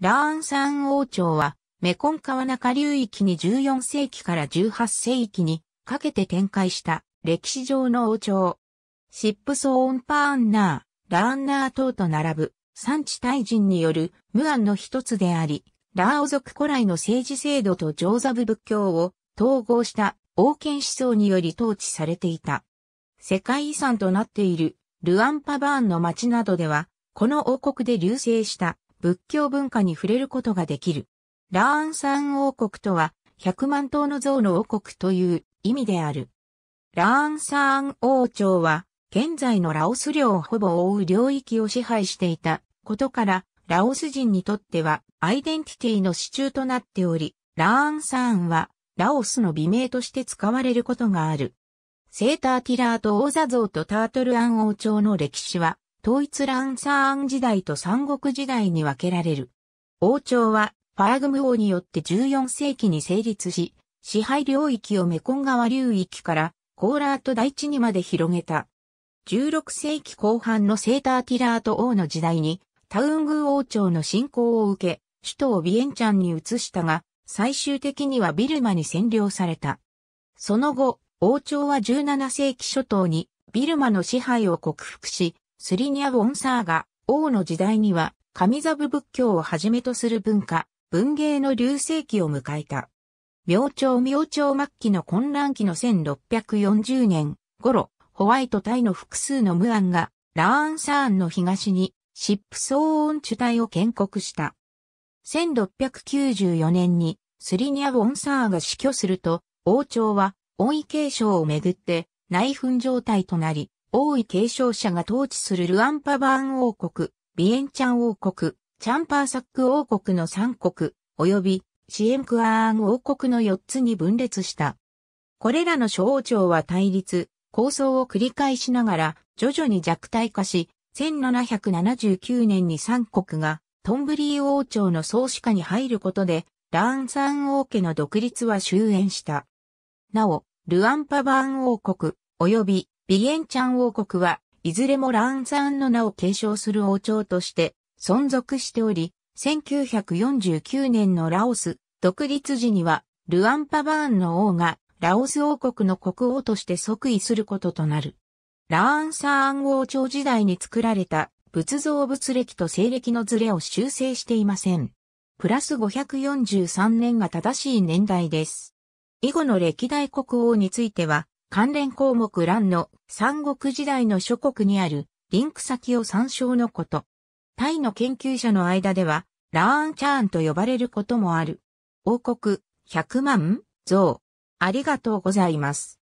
ラーン山王朝は、メコン川中流域に14世紀から18世紀にかけて展開した歴史上の王朝。シップソーンパーンナー、ラーンナー等と並ぶ産地大人による無案の一つであり、ラーオ族古来の政治制度と上座部仏教を統合した王権思想により統治されていた。世界遺産となっているルアンパバーンの町などでは、この王国で流星した仏教文化に触れることができる。ラーンサン王国とは、百万頭の像の王国という意味である。ラーンサン王朝は、現在のラオス領をほぼ覆う領域を支配していたことから、ラオス人にとってはアイデンティティの支柱となっており、ラーンサーンはラオスの美名として使われることがある。セーターティラーと王座像とタートルアン王朝の歴史は統一ランサーン時代と三国時代に分けられる。王朝は、ファーグム王によって14世紀に成立し、支配領域をメコン川流域からコーラート大地にまで広げた。16世紀後半のセーターティラート王の時代に、タウングー王朝の侵攻を受け、首都をビエンチャンに移したが、最終的にはビルマに占領された。その後、王朝は17世紀初頭にビルマの支配を克服し、スリニャ・ウォンサーが、王の時代には、神座部仏教をはじめとする文化、文芸の流星期を迎えた。明朝明朝末期の混乱期の1640年頃、ホワイト隊の複数の無案が、ラーンサーンの東に、シップ騒音主体を建国した。1694年に、スリニャ・ウォンサーが死去すると、王朝は、王位継承をめぐって、内紛状態となり、王位継承者が統治するルアンパバーン王国、ビエンチャン王国、チャンパーサック王国の3国、及びシエンクアーン王国の4つに分裂した。これらの諸王朝は対立、構想を繰り返しながら徐々に弱体化し、1779年に3国がトンブリー王朝の創始下に入ることで、ラーンサン王家の独立は終焉した。なお、ルアンパバーン王国、及びビエンチャン王国は、いずれもランーンの名を継承する王朝として存続しており、1949年のラオス独立時には、ルアンパバーンの王がラオス王国の国王として即位することとなる。ラーンサーン王朝時代に作られた仏像仏歴と西暦のズレを修正していません。プラス543年が正しい年代です。以後の歴代国王については、関連項目欄の三国時代の諸国にあるリンク先を参照のこと。タイの研究者の間では、ラーンチャーンと呼ばれることもある。王国、100万増。ありがとうございます。